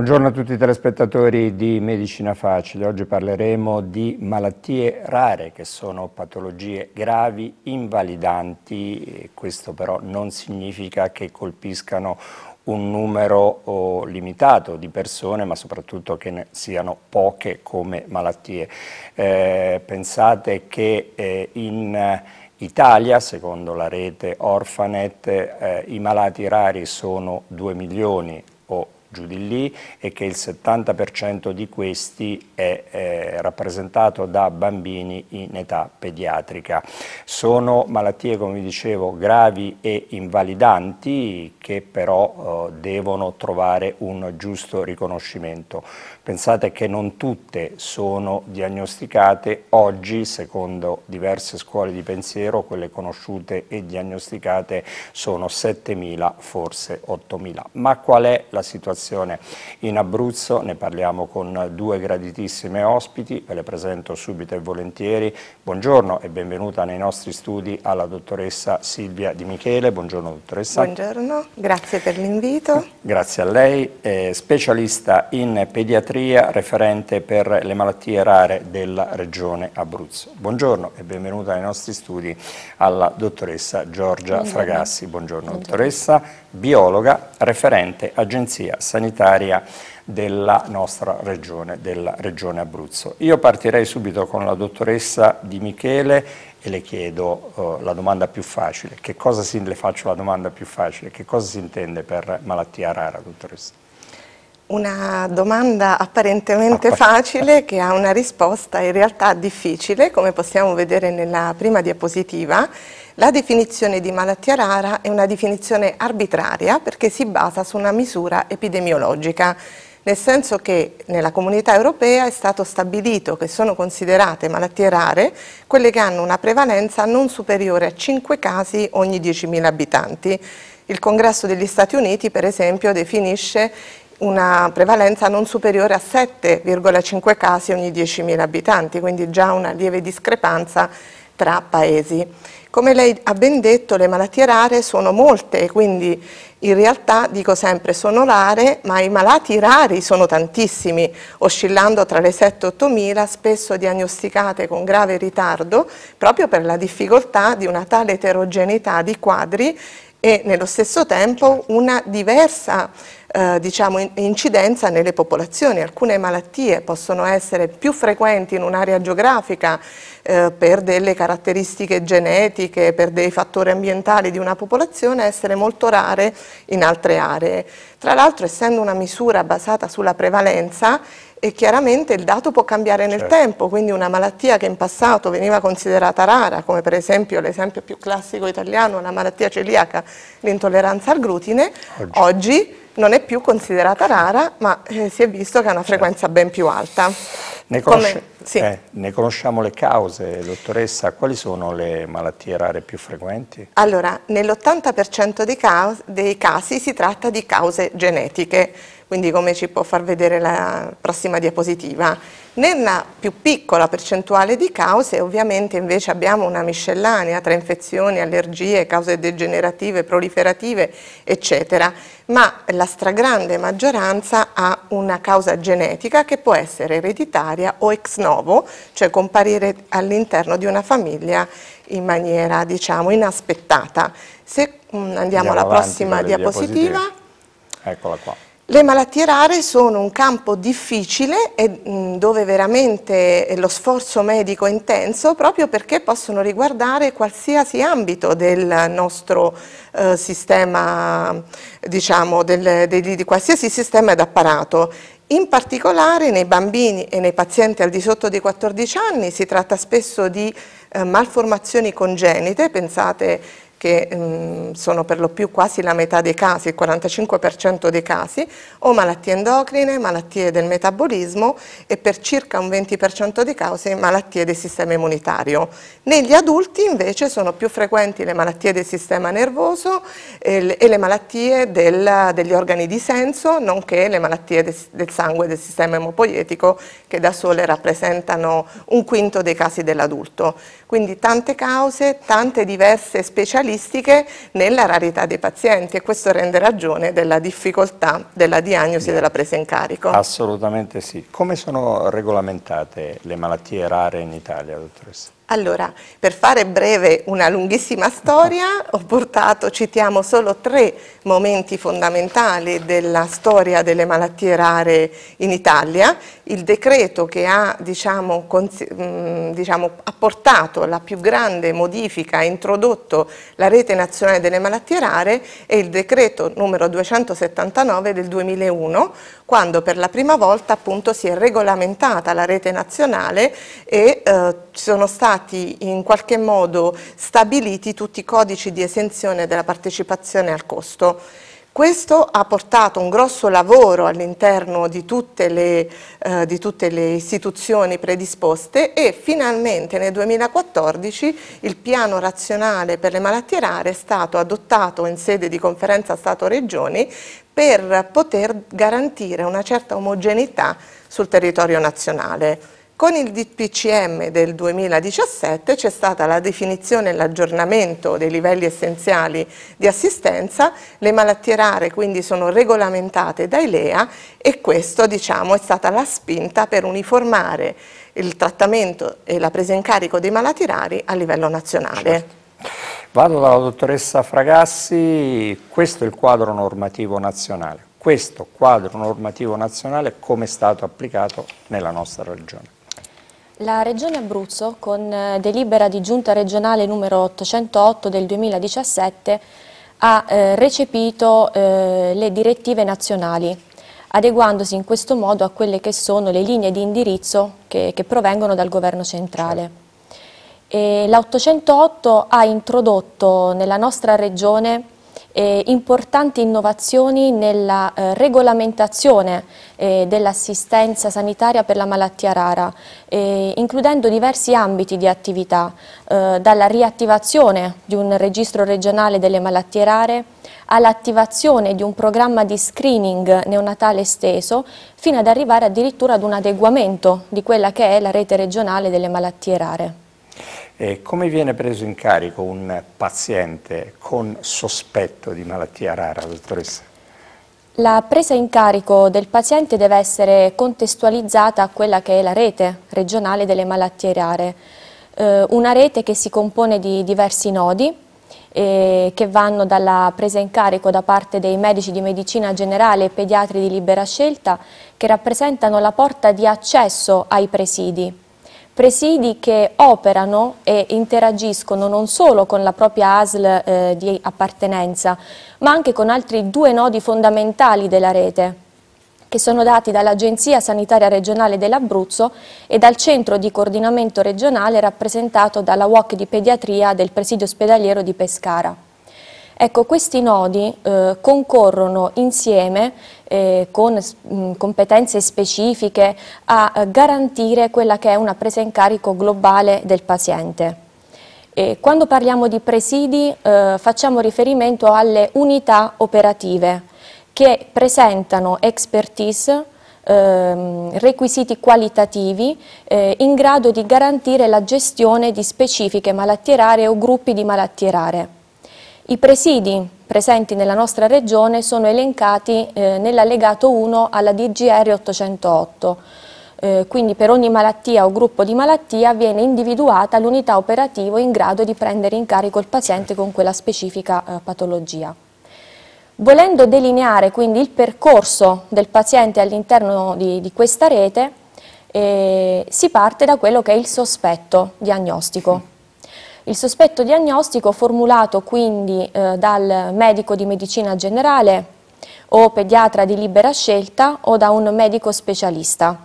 Buongiorno a tutti i telespettatori di Medicina Facile. Oggi parleremo di malattie rare che sono patologie gravi, invalidanti. Questo però non significa che colpiscano un numero oh, limitato di persone, ma soprattutto che ne siano poche come malattie. Eh, pensate che eh, in Italia, secondo la rete Orphanet, eh, i malati rari sono 2 milioni, giù di lì e che il 70% di questi è eh, rappresentato da bambini in età pediatrica. Sono malattie, come vi dicevo, gravi e invalidanti che però eh, devono trovare un giusto riconoscimento. Pensate che non tutte sono diagnosticate oggi, secondo diverse scuole di pensiero, quelle conosciute e diagnosticate sono 7.000, forse 8.000. Ma qual è la situazione? situazione in Abruzzo, ne parliamo con due graditissime ospiti, ve le presento subito e volentieri. Buongiorno e benvenuta nei nostri studi alla dottoressa Silvia Di Michele, buongiorno dottoressa. Buongiorno, grazie per l'invito. Grazie a lei, eh, specialista in pediatria, referente per le malattie rare della regione Abruzzo. Buongiorno e benvenuta nei nostri studi alla dottoressa Giorgia buongiorno. Fragassi, buongiorno, buongiorno. dottoressa biologa, referente agenzia sanitaria della nostra regione, della regione Abruzzo. Io partirei subito con la dottoressa Di Michele e le chiedo uh, la domanda più facile. Che cosa si, le faccio la domanda più facile? Che cosa si intende per malattia rara, dottoressa? Una domanda apparentemente facile che ha una risposta in realtà difficile, come possiamo vedere nella prima diapositiva. La definizione di malattia rara è una definizione arbitraria perché si basa su una misura epidemiologica, nel senso che nella comunità europea è stato stabilito che sono considerate malattie rare quelle che hanno una prevalenza non superiore a 5 casi ogni 10.000 abitanti. Il congresso degli Stati Uniti, per esempio, definisce una prevalenza non superiore a 7,5 casi ogni 10.000 abitanti, quindi già una lieve discrepanza tra paesi. Come lei ha ben detto, le malattie rare sono molte, quindi in realtà, dico sempre, sono rare, ma i malati rari sono tantissimi, oscillando tra le 7 e 8 mila, spesso diagnosticate con grave ritardo, proprio per la difficoltà di una tale eterogeneità di quadri e nello stesso tempo una diversa eh, diciamo, incidenza nelle popolazioni. Alcune malattie possono essere più frequenti in un'area geografica eh, per delle caratteristiche genetiche, per dei fattori ambientali di una popolazione, essere molto rare in altre aree. Tra l'altro essendo una misura basata sulla prevalenza e chiaramente il dato può cambiare nel certo. tempo, quindi una malattia che in passato veniva considerata rara, come per esempio l'esempio più classico italiano, la malattia celiaca, l'intolleranza al glutine, oggi. oggi non è più considerata rara, ma eh, si è visto che ha una certo. frequenza certo. ben più alta. Ne, conosce, Come, sì. eh, ne, conosciamo le cause, dottoressa, quali sono le malattie rare più frequenti? Allora, nell'80% dei, dei casi si tratta di cause genetiche quindi come ci può far vedere la prossima diapositiva. Nella più piccola percentuale di cause ovviamente invece abbiamo una miscellanea tra infezioni, allergie, cause degenerative, proliferative eccetera, ma la stragrande maggioranza ha una causa genetica che può essere ereditaria o ex novo, cioè comparire all'interno di una famiglia in maniera diciamo inaspettata. Se mm, andiamo, andiamo alla prossima diapositiva, eccola qua. Le malattie rare sono un campo difficile e, dove veramente eh, lo sforzo medico è intenso proprio perché possono riguardare qualsiasi ambito del nostro eh, sistema, diciamo, del, di, di qualsiasi sistema ed apparato. In particolare nei bambini e nei pazienti al di sotto dei 14 anni si tratta spesso di eh, malformazioni congenite, pensate che mh, mm, sono per lo più quasi la metà dei casi, il 45% dei casi, o malattie endocrine, malattie del metabolismo e per circa un 20% dei casi malattie del sistema immunitario. Negli adulti invece sono più frequenti le malattie del sistema nervoso e, e le malattie del, degli organi di senso, nonché le malattie de, del sangue e del sistema emopoietico che da sole rappresentano un quinto dei casi dell'adulto. Quindi tante cause, tante diverse specialità specialistiche nella rarità dei pazienti e questo rende ragione della difficoltà della diagnosi e della presa in carico. Assolutamente sì. Come sono regolamentate le malattie rare in Italia, dottoressa? Allora, per fare breve una lunghissima storia, ho portato, citiamo solo tre momenti fondamentali della storia delle malattie rare in Italia, il decreto che ha, diciamo, mm, diciamo, apportato la più grande modifica, ha introdotto la rete nazionale delle malattie rare è il decreto numero 279 del 2001, quando per la prima volta appunto si è regolamentata la rete nazionale e eh, sono stati stati in qualche modo stabiliti tutti i codici di esenzione della partecipazione al costo. Questo ha portato un grosso lavoro all'interno di, eh, di, tutte le istituzioni predisposte e finalmente nel 2014 il piano razionale per le malattie rare è stato adottato in sede di conferenza Stato-Regioni per poter garantire una certa omogeneità sul territorio nazionale. Con il DPCM del 2017 c'è stata la definizione e l'aggiornamento dei livelli essenziali di assistenza, le malattie rare quindi sono regolamentate dai LEA e questo diciamo, è stata la spinta per uniformare il trattamento e la presa in carico dei malati rari a livello nazionale. Certo. Vado dalla dottoressa Fragassi, questo è il quadro normativo nazionale. Questo quadro normativo nazionale come è stato applicato nella nostra regione? La Regione Abruzzo, con eh, delibera di giunta regionale numero 808 del 2017, ha eh, recepito eh, le direttive nazionali, adeguandosi in questo modo a quelle che sono le linee di indirizzo che, che provengono dal governo centrale. Certo. La 808 ha introdotto nella nostra regione eh, importanti innovazioni nella eh, regolamentazione eh, dell'assistenza sanitaria per la malattia rara, eh, includendo diversi ambiti di attività, eh, dalla riattivazione di un registro regionale delle malattie rare all'attivazione di un programma di screening neonatale esteso, fino ad arrivare addirittura ad un adeguamento di quella che è la rete regionale delle malattie rare. Eh, come viene preso in carico un paziente con sospetto di malattia rara, dottoressa? La presa in carico del paziente deve essere contestualizzata a quella che è la rete regionale delle malattie rare, eh, una rete che si compone di diversi nodi eh, che vanno dalla presa in carico da parte dei medici di medicina generale e pediatri di libera scelta che rappresentano la porta di accesso ai presidi presidi che operano e interagiscono non solo con la propria ASL eh, di appartenenza, ma anche con altri due nodi fondamentali della rete che sono dati dall'Agenzia Sanitaria Regionale dell'Abruzzo e dal Centro di Coordinamento Regionale rappresentato dalla WOC di Pediatria del Presidio Ospedaliero di Pescara. Ecco, questi nodi eh, concorrono insieme eh, con mh, mm, competenze specifiche a eh, garantire quella che è una presa in carico globale del paziente. E quando parliamo di presidi eh, facciamo riferimento alle unità operative che presentano expertise, ehm, requisiti qualitativi eh, in grado di garantire la gestione di specifiche malattie rare o gruppi di malattie rare. I presidi presenti nella nostra regione sono elencati eh, nell'allegato 1 alla DGR 808, eh, quindi per ogni malattia o gruppo di malattia viene individuata l'unità operativa in grado di prendere in carico il paziente con quella specifica eh, patologia. Volendo delineare quindi il percorso del paziente all'interno di, di, questa rete, eh, si parte da quello che è il sospetto diagnostico. Il sospetto diagnostico formulato quindi eh, dal medico di medicina generale o pediatra di libera scelta o da un medico specialista,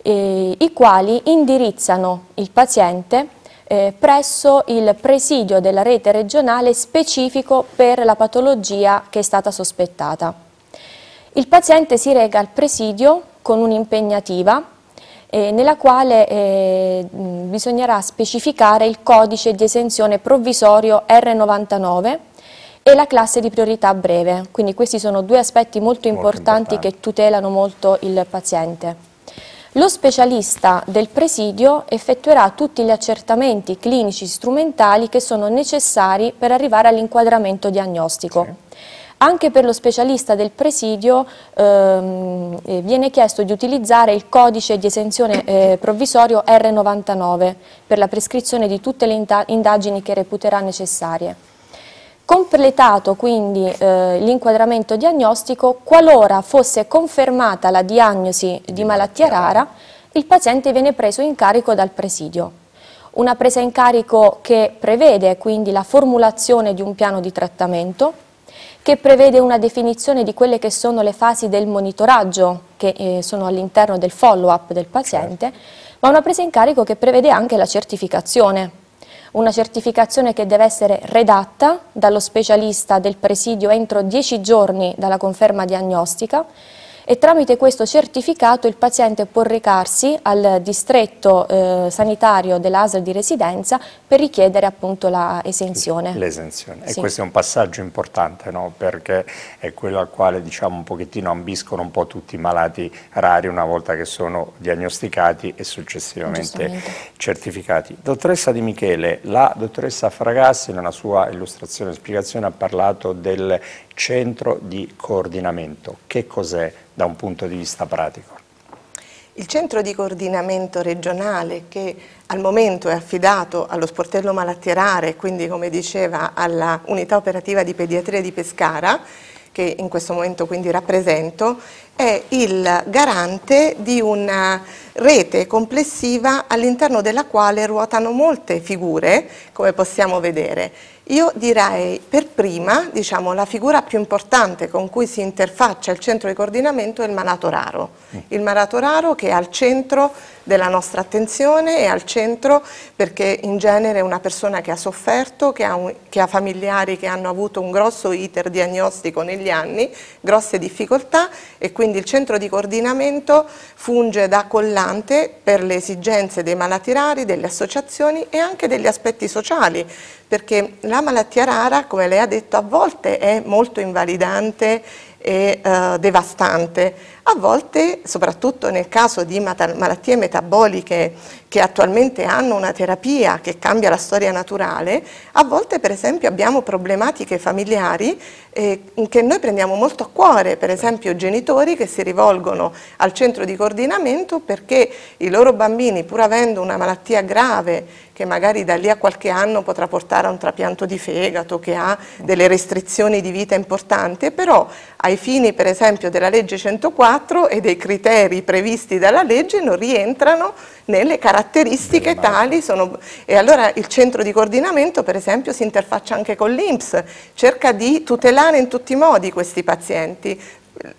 eh, i quali indirizzano il paziente eh, presso il presidio della rete regionale specifico per la patologia che è stata sospettata. Il paziente si rega al presidio con un'impegnativa eh, nella quale eh, bisognerà specificare il codice di esenzione provvisorio R99 e la classe di priorità breve. Quindi questi sono due aspetti molto, molto importanti importante. che tutelano molto il paziente. Lo specialista del presidio effettuerà tutti gli accertamenti clinici strumentali che sono necessari per arrivare all'inquadramento diagnostico. Sì. Anche per lo specialista del presidio ehm, eh, viene chiesto di utilizzare il codice di esenzione eh, provvisorio R99 per la prescrizione di tutte le indagini che reputerà necessarie. Completato quindi eh, l'inquadramento diagnostico, qualora fosse confermata la diagnosi di malattia rara, il paziente viene preso in carico dal presidio. Una presa in carico che prevede quindi la formulazione di un piano di trattamento, che prevede una definizione di quelle che sono le fasi del monitoraggio che eh, sono all'interno del follow-up del paziente, certo. ma una presa in carico che prevede anche la certificazione. Una certificazione che deve essere redatta dallo specialista del presidio entro 10 giorni dalla conferma diagnostica e tramite questo certificato il paziente può recarsi al distretto eh, sanitario dell'ASL di residenza per richiedere appunto l'esenzione. esenzione. L'esenzione, sì. e questo è un passaggio importante no? perché è quello al quale diciamo un pochettino ambiscono un po' tutti i malati rari una volta che sono diagnosticati e successivamente certificati. Dottoressa Di Michele, la dottoressa Fragassi nella sua illustrazione e spiegazione ha parlato del centro di coordinamento. Che cos'è? da un punto di vista pratico. Il centro di coordinamento regionale che al momento è affidato allo sportello malattie rare, quindi come diceva alla unità operativa di pediatria di Pescara, che in questo momento quindi rappresento, è il garante di una rete complessiva all'interno della quale ruotano molte figure, come possiamo vedere. Io direi per prima diciamo, la figura più importante con cui si interfaccia il centro di coordinamento è il malato raro. Mm. Il malato raro che è al centro della nostra attenzione e al centro perché in genere una persona che ha sofferto, che ha, un, che ha familiari che hanno avuto un grosso iter diagnostico negli anni, grosse difficoltà e quindi il centro di coordinamento funge da collante per le esigenze dei malati rari, delle associazioni e anche degli aspetti sociali perché la malattia rara, come lei ha detto, a volte è molto invalidante e eh, devastante. A volte, soprattutto nel caso di malattie metaboliche che attualmente hanno una terapia che cambia la storia naturale, a volte per esempio abbiamo problematiche familiari eh, che noi prendiamo molto a cuore, per esempio genitori che si rivolgono al centro di coordinamento perché i loro bambini pur avendo una malattia grave che magari da lì a qualche anno potrà portare a un trapianto di fegato, che ha delle restrizioni di vita importanti, però ai fini per esempio della legge 104 e dei criteri previsti dalla legge non rientrano nelle caratteristiche tali sono, e allora il centro di coordinamento per esempio si interfaccia anche con l'INPS, cerca di tutelare in tutti i modi questi pazienti,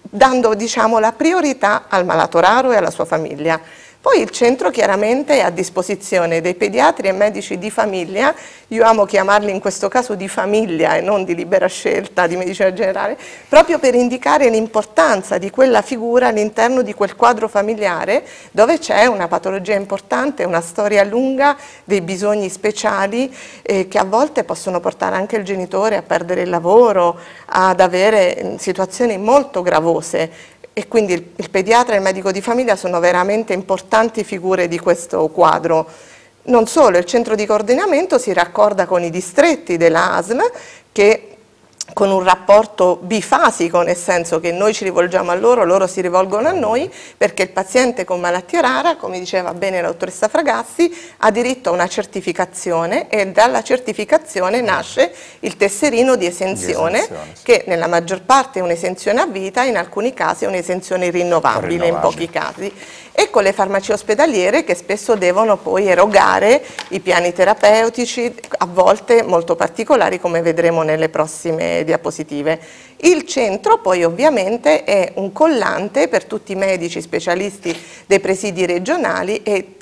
dando diciamo, la priorità al malato raro e alla sua famiglia. Poi il centro chiaramente è a disposizione dei pediatri e medici di famiglia, io amo chiamarli in questo caso di famiglia e non di libera scelta di medicina generale, proprio per indicare l'importanza di quella figura all'interno di quel quadro familiare dove c'è una patologia importante, una storia lunga, dei bisogni speciali eh, che a volte possono portare anche il genitore a perdere il lavoro, ad avere mm, situazioni molto gravose e quindi il, il pediatra e il medico di famiglia sono veramente importanti figure di questo quadro. Non solo, il centro di coordinamento si raccorda con i distretti dell'ASL che con un rapporto bifasico, nel senso che noi ci rivolgiamo a loro, loro si rivolgono a noi, perché il paziente con malattia rara, come diceva bene la dottoressa Fragassi, ha diritto a una certificazione e dalla certificazione nasce il tesserino di esenzione, di esenzione sì. che nella maggior parte è un'esenzione a vita, in alcuni casi è un'esenzione rinnovabile, rinnovabile, in pochi casi. E con le farmacie ospedaliere che spesso devono poi erogare i piani terapeutici, a volte molto particolari come vedremo nelle prossime diapositive. Il centro poi ovviamente è un collante per tutti i medici specialisti dei presidi regionali e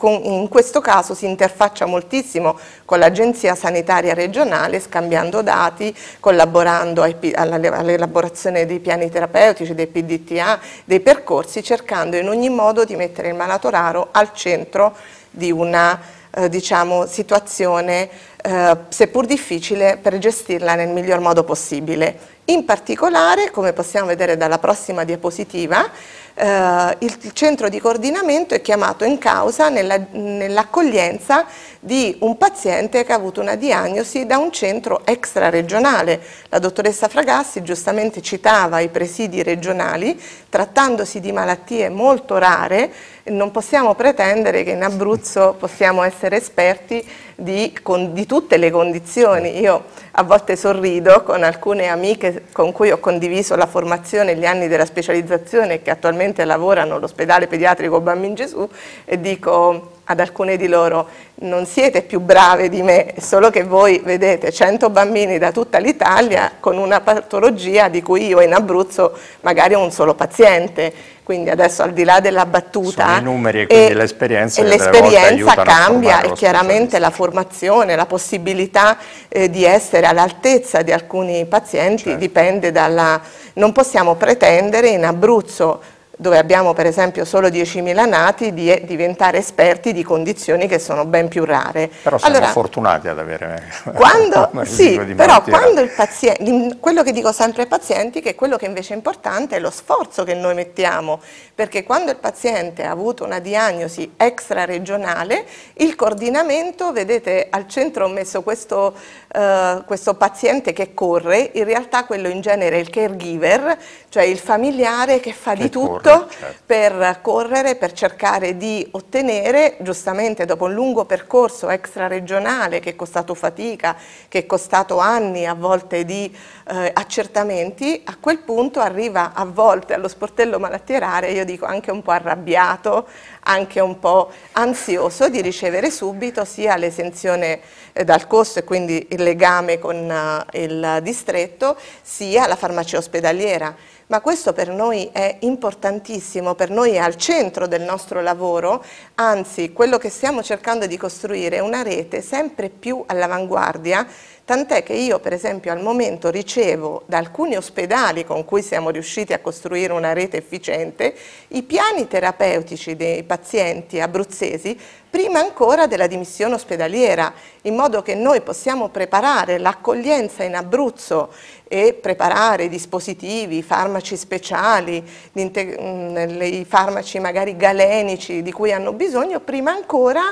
in questo caso si interfaccia moltissimo con l'Agenzia Sanitaria Regionale scambiando dati, collaborando all'elaborazione dei piani terapeutici, dei PDTA, dei percorsi, cercando in ogni modo di mettere il malato raro al centro di una eh, diciamo, situazione eh, seppur difficile, per gestirla nel miglior modo possibile. In particolare, come possiamo vedere dalla prossima diapositiva, eh, il centro di coordinamento è chiamato in causa nell'accoglienza nell di un paziente che ha avuto una diagnosi da un centro extraregionale. La dottoressa Fragassi giustamente citava i presidi regionali, trattandosi di malattie molto rare, non possiamo pretendere che in Abruzzo possiamo essere esperti di, con, di tutte le condizioni. Io a volte sorrido con alcune amiche con cui ho condiviso la formazione e gli anni della specializzazione che attualmente lavorano all'ospedale pediatrico Bambin Gesù e dico ad alcune di loro non siete più brave di me, solo che voi vedete 100 bambini da tutta l'Italia con una patologia di cui io in Abruzzo magari ho un solo paziente, quindi adesso al di là della battuta... Sono i numeri e quindi l'esperienza... l'esperienza cambia e chiaramente la formazione, la possibilità eh, di essere all'altezza di alcuni pazienti certo. dipende dalla... non possiamo pretendere in Abruzzo dove abbiamo per esempio solo 10.000 nati, di diventare esperti di condizioni che sono ben più rare. Però siamo allora, fortunati ad avere quando, sì, però quando il paziente, quello che dico sempre ai pazienti, è che quello che invece è importante è lo sforzo che noi mettiamo, perché quando il paziente ha avuto una diagnosi extra-regionale, il coordinamento, vedete al centro ho messo questo, eh, questo paziente che corre, in realtà quello in genere è il caregiver, cioè il familiare che fa che di tutto Certo, certo. certo. per correre, per cercare di ottenere, giustamente dopo un lungo percorso extraregionale che è costato fatica, che è costato anni a volte di eh, accertamenti, a quel punto arriva a volte allo sportello malattie rare, io dico anche un po' arrabbiato, anche un po' ansioso di ricevere subito sia l'esenzione eh, dal costo e quindi il legame con eh, il distretto, sia la farmacia ospedaliera ma questo per noi è importantissimo, per noi è al centro del nostro lavoro, anzi quello che stiamo cercando di costruire è una rete sempre più all'avanguardia, tant'è che io per esempio al momento ricevo da alcuni ospedali con cui siamo riusciti a costruire una rete efficiente, i piani terapeutici dei pazienti abruzzesi prima ancora della dimissione ospedaliera, in modo che noi possiamo preparare l'accoglienza in Abruzzo e preparare i dispositivi, i farmaci speciali, mm, i farmaci magari galenici di cui hanno bisogno, prima ancora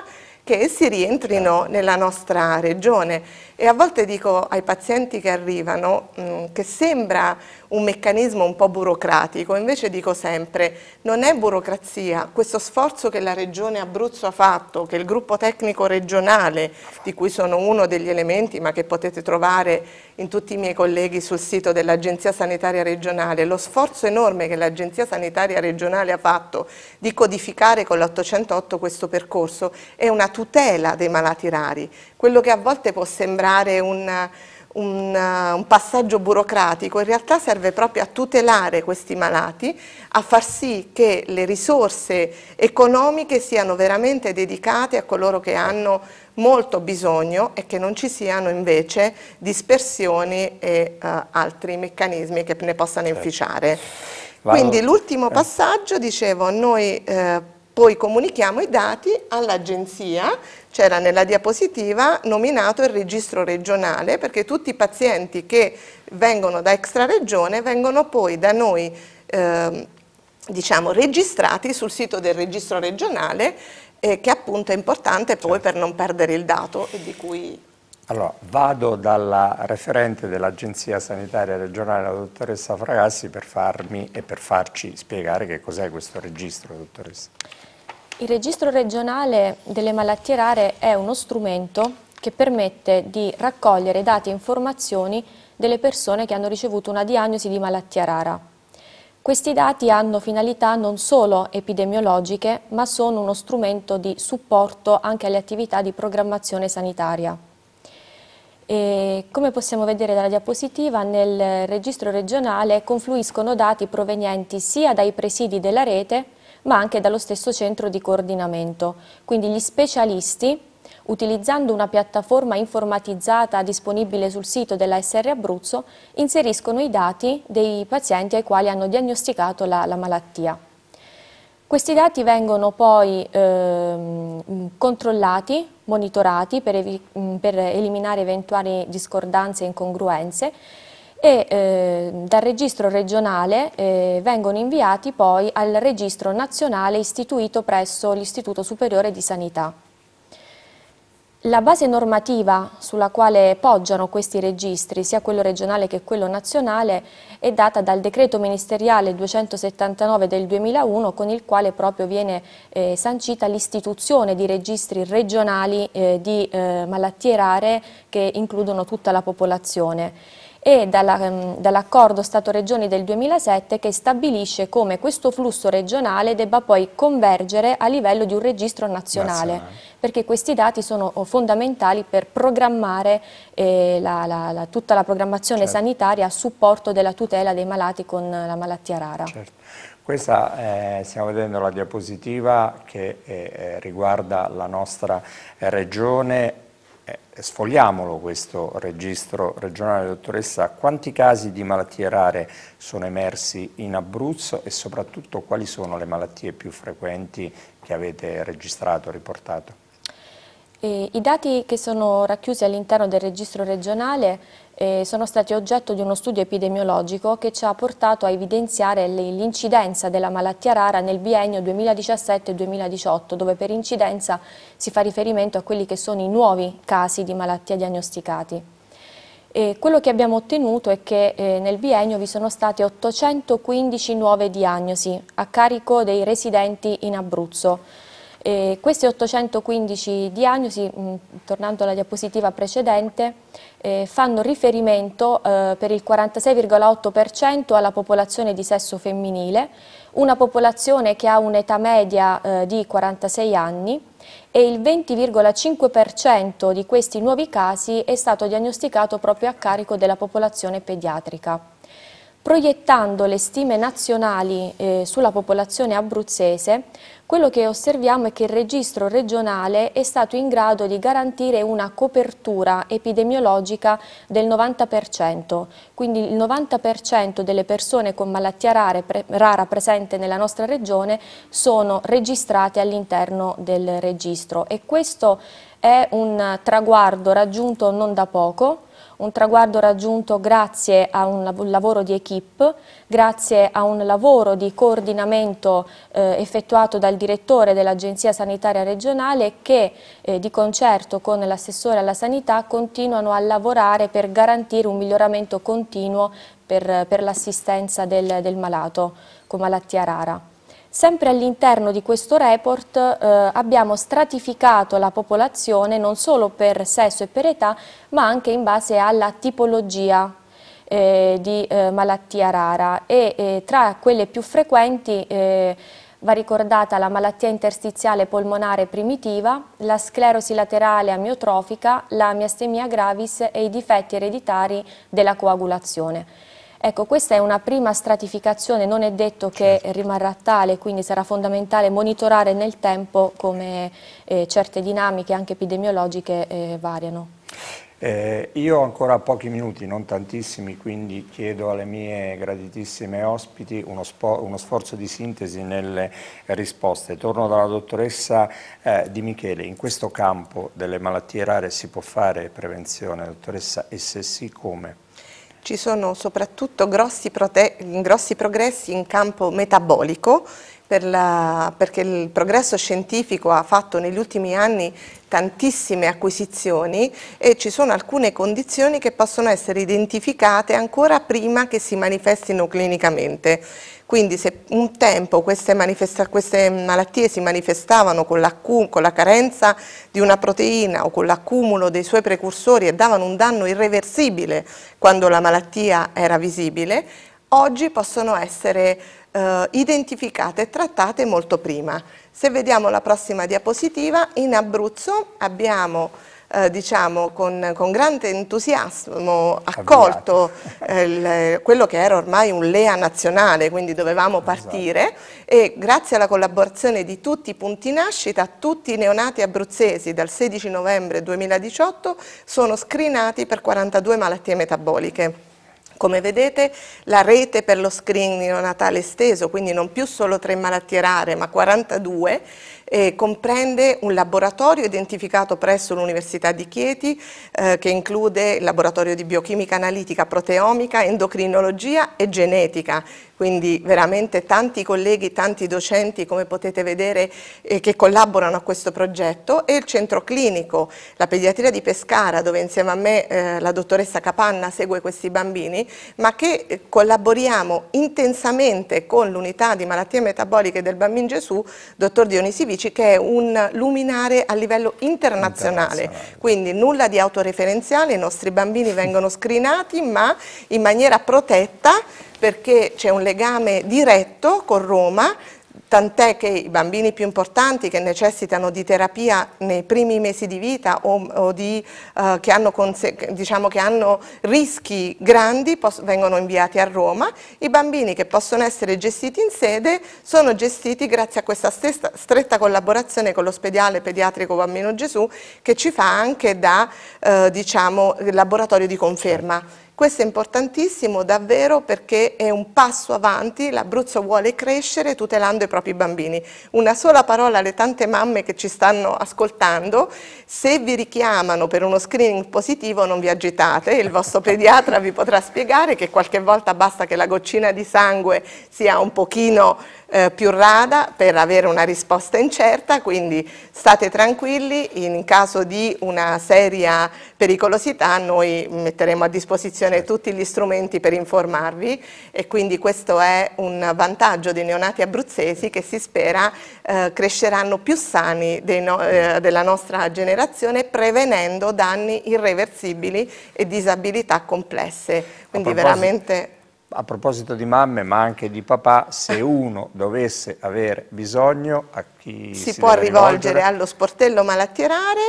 che essi rientrino certo. nella nostra regione. E a volte dico ai pazienti che arrivano mh, mm, che sembra un meccanismo un po' burocratico, invece dico sempre non è burocrazia, questo sforzo che la Regione Abruzzo ha fatto, che il gruppo tecnico regionale, di cui sono uno degli elementi ma che potete trovare in tutti i miei colleghi sul sito dell'Agenzia Sanitaria Regionale, lo sforzo enorme che l'Agenzia Sanitaria Regionale ha fatto di codificare con l'808 questo percorso è una tutela dei malati rari, quello che a volte può sembrare un un, uh, un, passaggio burocratico, in realtà serve proprio a tutelare questi malati, a far sì che le risorse economiche siano veramente dedicate a coloro che hanno molto bisogno e che non ci siano invece dispersioni e uh, altri meccanismi che ne possano certo. inficiare. Quindi l'ultimo eh. passaggio, dicevo, noi uh, poi comunichiamo i dati all'agenzia c'era nella diapositiva nominato il registro regionale perché tutti i pazienti che vengono da extra regione vengono poi da noi eh, diciamo, registrati sul sito del registro regionale eh, che appunto è importante poi certo. per non perdere il dato e di cui... Allora, vado dalla referente dell'Agenzia Sanitaria Regionale, la dottoressa Fragassi, per farmi e per farci spiegare che cos'è questo registro, dottoressa. Il registro regionale delle malattie rare è uno strumento che permette di raccogliere dati e informazioni delle persone che hanno ricevuto una diagnosi di malattia rara. Questi dati hanno finalità non solo epidemiologiche, ma sono uno strumento di supporto anche alle attività di programmazione sanitaria. E come possiamo vedere dalla diapositiva, nel registro regionale confluiscono dati provenienti sia dai presidi della rete ma anche dallo stesso centro di coordinamento. Quindi gli specialisti, utilizzando una piattaforma informatizzata disponibile sul sito della SR Abruzzo, inseriscono i dati dei pazienti ai quali hanno diagnosticato la, la malattia. Questi dati vengono poi ehm, controllati, monitorati per, per eliminare eventuali discordanze e incongruenze e eh, dal registro regionale eh, vengono inviati poi al registro nazionale istituito presso l'Istituto Superiore di Sanità. La base normativa sulla quale poggiano questi registri, sia quello regionale che quello nazionale, è data dal decreto ministeriale 279 del 2001 con il quale proprio viene eh, sancita l'istituzione di registri regionali eh, di eh, malattie rare che includono tutta la popolazione e ehm, dall'accordo Stato-Regioni del 2007 che stabilisce come questo flusso regionale debba poi convergere a livello di un registro nazionale, nazionale. perché questi dati sono oh, fondamentali per programmare eh, la, la, la, tutta la programmazione certo. sanitaria a supporto della tutela dei malati con la malattia rara. Certo. Questa eh, stiamo vedendo la diapositiva che eh, eh riguarda la nostra eh, regione sfogliamolo questo registro regionale, dottoressa, quanti casi di malattie rare sono emersi in Abruzzo e soprattutto quali sono le malattie più frequenti che avete registrato, riportato? Eh, I dati che sono racchiusi all'interno del registro regionale eh, sono stati oggetto di uno studio epidemiologico che ci ha portato a evidenziare l'incidenza della malattia rara nel biennio 2017-2018, dove per incidenza si fa riferimento a quelli che sono i nuovi casi di malattia diagnosticati. E quello che abbiamo ottenuto è che eh, nel biennio vi sono state 815 nuove diagnosi a carico dei residenti in Abruzzo, e queste 815 diagnosi, mh, mm, tornando alla diapositiva precedente, eh, fanno riferimento eh, per il 46,8% alla popolazione di sesso femminile, una popolazione che ha un'età media eh, di 46 anni e il 20,5% di questi nuovi casi è stato diagnosticato proprio a carico della popolazione pediatrica proiettando le stime nazionali eh, sulla popolazione abruzzese, quello che osserviamo è che il registro regionale è stato in grado di garantire una copertura epidemiologica del 90%, quindi il 90% delle persone con malattia rare, pre, rara presente nella nostra regione sono registrate all'interno del registro e questo è un traguardo raggiunto non da poco, un traguardo raggiunto grazie a un lavoro di equip, grazie a un lavoro di coordinamento eh, effettuato dal direttore dell'Agenzia Sanitaria Regionale che eh, di concerto con l'assessore alla sanità continuano a lavorare per garantire un miglioramento continuo per, per l'assistenza del, del malato con malattia rara. Sempre all'interno di questo report eh, abbiamo stratificato la popolazione non solo per sesso e per età, ma anche in base alla tipologia eh, di eh, malattia rara e eh, tra quelle più frequenti eh, va ricordata la malattia interstiziale polmonare primitiva, la sclerosi laterale amiotrofica, la miastemia gravis e i difetti ereditari della coagulazione. Ecco, questa è una prima stratificazione, non è detto che certo. rimarrà tale, quindi sarà fondamentale monitorare nel tempo come eh, certe dinamiche anche epidemiologiche eh, variano. Eh, io ho ancora pochi minuti, non tantissimi, quindi chiedo alle mie graditissime ospiti uno, uno sforzo di sintesi nelle risposte. Torno dalla dottoressa eh, Di Michele. In questo campo delle malattie rare si può fare prevenzione, dottoressa, e se sì come? ci sono soprattutto grossi, grossi progressi in campo metabolico per la, perché il progresso scientifico ha fatto negli ultimi anni tantissime acquisizioni e ci sono alcune condizioni che possono essere identificate ancora prima che si manifestino clinicamente. Quindi se un tempo queste, queste malattie si manifestavano con, con la carenza di una proteina o con l'accumulo dei suoi precursori e davano un danno irreversibile quando la malattia era visibile, oggi possono essere eh, identificate e trattate molto prima. Se vediamo la prossima diapositiva, in Abruzzo abbiamo eh, diciamo, con, con, grande entusiasmo accolto eh, il, quello che era ormai un LEA nazionale, quindi dovevamo esatto. partire esatto. e grazie alla collaborazione di tutti i punti nascita, tutti i neonati abruzzesi dal 16 novembre 2018 sono screenati per 42 malattie metaboliche. Come vedete la rete per lo screening neonatale esteso, quindi non più solo tre malattie rare ma 42, eh, comprende un laboratorio identificato presso l'Università di Chieti eh, che include il laboratorio di biochimica analitica, proteomica, endocrinologia e genetica, quindi veramente tanti colleghi, tanti docenti come potete vedere eh, che collaborano a questo progetto e il centro clinico, la pediatria di Pescara dove insieme a me eh, la dottoressa Capanna segue questi bambini ma che eh, collaboriamo intensamente con l'unità di malattie metaboliche del Bambino Gesù, dottor Dionisi Vici che è un luminare a livello internazionale, internazionale. quindi nulla di autoreferenziale, i nostri bambini vengono screenati ma in maniera protetta perché c'è un legame diretto con Roma, tant'è che i bambini più importanti che necessitano di terapia nei primi mesi di vita o, o di, eh, che, hanno diciamo che, hanno rischi grandi vengono inviati a Roma, i bambini che possono essere gestiti in sede sono gestiti grazie a questa stessa, stretta collaborazione con l'ospedale pediatrico Bambino Gesù che ci fa anche da eh, diciamo, laboratorio di conferma questo è importantissimo davvero perché è un passo avanti, l'Abruzzo vuole crescere tutelando i propri bambini. Una sola parola alle tante mamme che ci stanno ascoltando, se vi richiamano per uno screening positivo non vi agitate, il vostro pediatra vi potrà spiegare che qualche volta basta che la goccina di sangue sia un pochino eh, più rada per avere una risposta incerta, quindi state tranquilli, in caso di una seria pericolosità noi metteremo a disposizione certo. tutti gli strumenti per informarvi e quindi questo è un vantaggio dei neonati abruzzesi che si spera eh, cresceranno più sani no, eh, della nostra generazione prevenendo danni irreversibili e disabilità complesse. Quindi veramente a proposito di mamme ma anche di papà, se uno dovesse avere bisogno, si, si, può rivolgere, rivolgere allo sportello malattirare,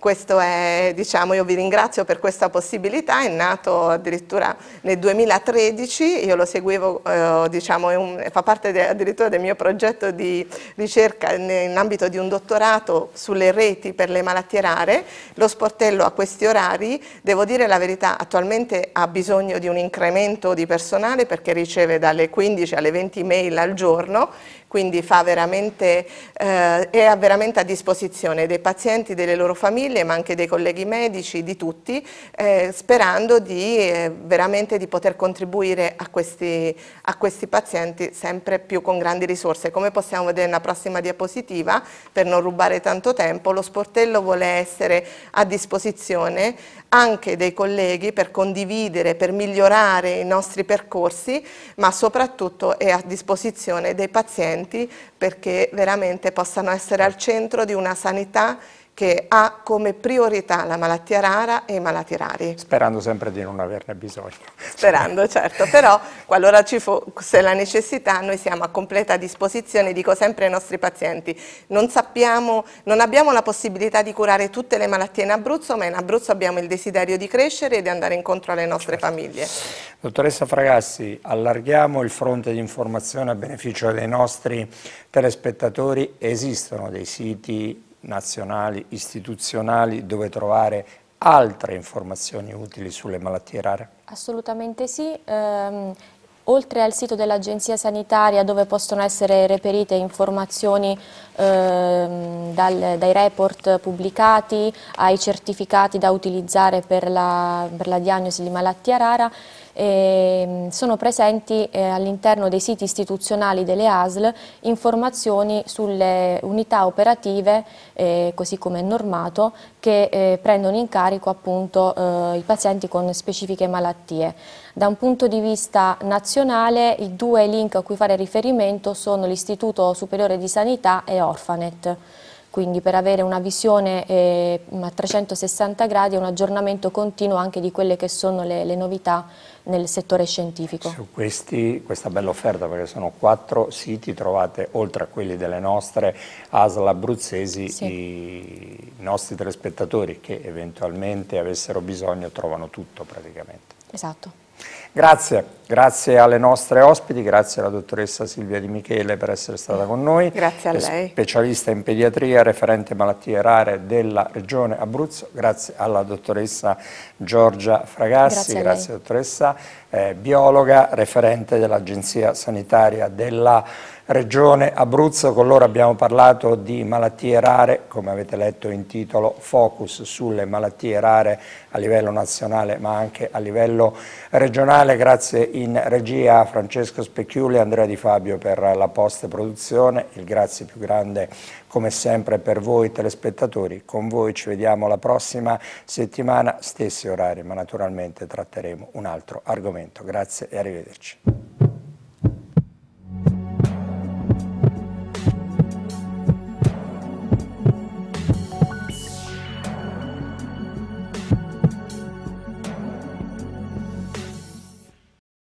questo è, diciamo, io vi ringrazio per questa possibilità, è nato addirittura nel 2013, io lo seguivo, eh, diciamo, un, fa parte de, addirittura del mio progetto di ricerca in ambito di un dottorato sulle reti per le malattie rare, lo sportello a questi orari, devo dire la verità, attualmente ha bisogno di un incremento di personale perché riceve dalle 15 alle 20 mail al giorno quindi veramente, eh, è veramente a disposizione dei pazienti, delle loro famiglie, ma anche dei colleghi medici, di tutti, eh, sperando di, eh, veramente di poter contribuire a questi, a questi pazienti sempre più con grandi risorse. Come possiamo vedere nella prossima diapositiva, per non rubare tanto tempo, lo sportello vuole essere a disposizione anche dei colleghi per condividere, per migliorare i nostri percorsi, ma soprattutto è a disposizione dei pazienti pazienti perché veramente possano essere al centro di una sanità che ha come priorità la malattia rara e i malati rari. Sperando sempre di non averne bisogno. Sperando, certo, però qualora ci fosse la necessità noi siamo a completa disposizione, dico sempre ai nostri pazienti, non sappiamo, non abbiamo la possibilità di curare tutte le malattie in Abruzzo, ma in Abruzzo abbiamo il desiderio di crescere e di andare incontro alle nostre certo. famiglie. Dottoressa Fragassi, allarghiamo il fronte di informazione a beneficio dei nostri telespettatori, esistono dei siti nazionali, istituzionali, dove trovare altre informazioni utili sulle malattie rare? Assolutamente sì. Um, oltre al sito dell'Agenzia Sanitaria dove possono essere reperite informazioni eh, dal, dai report pubblicati ai certificati da utilizzare per la, per la diagnosi di malattia rara, eh, sono presenti eh, all'interno dei siti istituzionali delle ASL informazioni sulle unità operative, eh, così come è normato, che eh, prendono in carico appunto eh, i pazienti con specifiche malattie. Da un punto di vista nazionale i due link a cui fare riferimento sono l'Istituto Superiore di Sanità e Orfanet. quindi per avere una visione eh, a 360 gradi e un aggiornamento continuo anche di quelle che sono le, le novità nel settore scientifico? Su questi, questa bella offerta perché sono quattro siti, trovate oltre a quelli delle nostre ASL abruzzesi sì. i nostri telespettatori che eventualmente avessero bisogno trovano tutto praticamente. Esatto. Grazie, grazie alle nostre ospiti, grazie alla dottoressa Silvia Di Michele per essere stata con noi. Grazie a lei. Specialista in pediatria, referente malattie rare della Regione Abruzzo. Grazie alla dottoressa Giorgia Fragassi, grazie, grazie dottoressa, eh, biologa, referente dell'Agenzia Sanitaria della Regione Regione Abruzzo, con loro abbiamo parlato di malattie rare, come avete letto in titolo, focus sulle malattie rare a livello nazionale ma anche a livello regionale. Grazie in regia a Francesco Specchiuli e Andrea Di Fabio per la post produzione. Il grazie più grande come sempre per voi telespettatori. Con voi ci vediamo la prossima settimana, stessi orari, ma naturalmente tratteremo un altro argomento. Grazie e arrivederci.